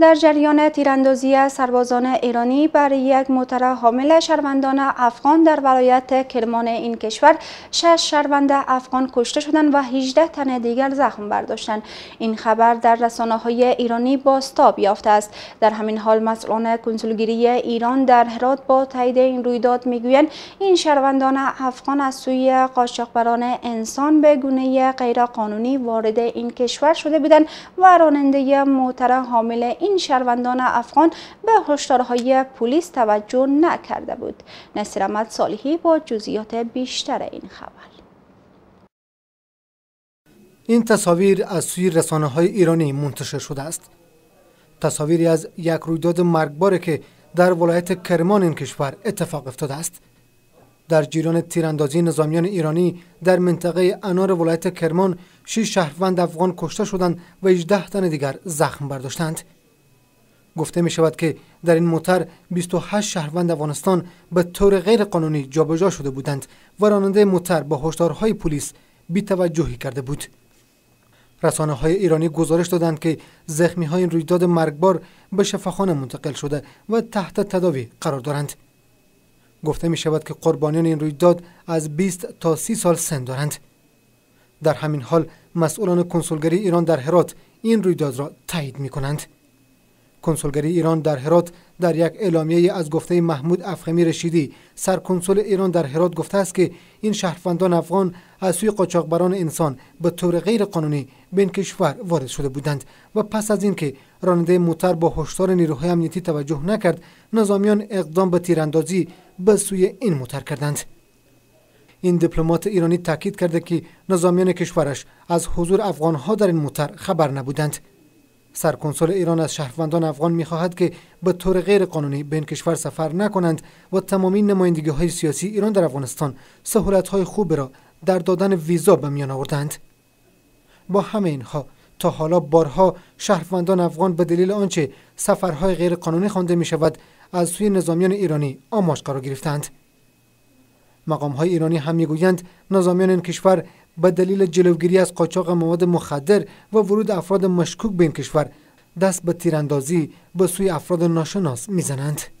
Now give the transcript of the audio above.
در جریان تیراندازی سربازان ایرانی بر یک موتر حامل شهروندان افغان در ولایت کرمان این کشور شش شهروند افغان کشته شدند و 18 تن دیگر زخم برداشتند این خبر در رسانه های ایرانی باستاب یافته است در همین حال مسئولان کنسولگیری ایران در هرات با تایید این رویداد میگویند این شهروندان افغان از سوی قاچاقبران انسان به گونه غیرقانونی وارد این کشور شده بودند و راننده موتر حامل این این شهروندان افغان به هشدارهای پلیس توجه نکرده بود نصیر احمد صالحی با جزئیات بیشتر این خبر این تصاویر از سوی رسانه های ایرانی منتشر شده است تصاویری از یک رویداد مرگباره که در ولایت کرمان این کشور اتفاق افتاده است در جریان تیراندازی نظامیان ایرانی در منطقه انار ولایت کرمان 6 شهروند افغان کشته شدند و 18 تن دیگر زخم برداشتند گفته می شود که در این موتر 28 شهروند افغانستان به طور غیر قانونی جابجا شده بودند و راننده موتر با هشدارهای پلیس توجهی کرده بود رسانه های ایرانی گزارش دادند که زخمی های این رویداد مرگبار به شفاخانه منتقل شده و تحت تداوی قرار دارند گفته می شود که قربانیان این رویداد از 20 تا 30 سال سن دارند در همین حال مسئولان کنسولگری ایران در هرات این رویداد را تایید می کنند کنسولگری ایران در هرات در یک اعلامیه از گفته محمود افخمی رشیدی سرکنسول ایران در هرات گفته است که این شهروندان افغان از سوی قاچاقبران انسان به طور غیر قانونی به این کشور وارد شده بودند و پس از اینکه راننده موتر با هشدار نیروهای امنیتی توجه نکرد نظامیان اقدام به تیراندازی به سوی این موتر کردند این دیپلمات ایرانی تاکید کرده که نظامیان کشورش از حضور افغانها در این موتر خبر نبودند سرکنسول ایران از شهروندان افغان میخواهد که به طور غیر قانونی به این کشور سفر نکنند و تمامی نمایندگی های سیاسی ایران در افغانستان سهولت های خوب را در دادن ویزا به میان آوردند با همه اینها تا حالا بارها شهروندان افغان به دلیل آنچه سفرهای غیر قانونی خوانده می شود از سوی نظامیان ایرانی آماج قرار گرفتند مقام های ایرانی هم میگویند نظامیان این کشور به دلیل جلوگیری از قاچاق مواد مخدر و ورود افراد مشکوک به این کشور دست به تیراندازی به سوی افراد ناشناس میزنند.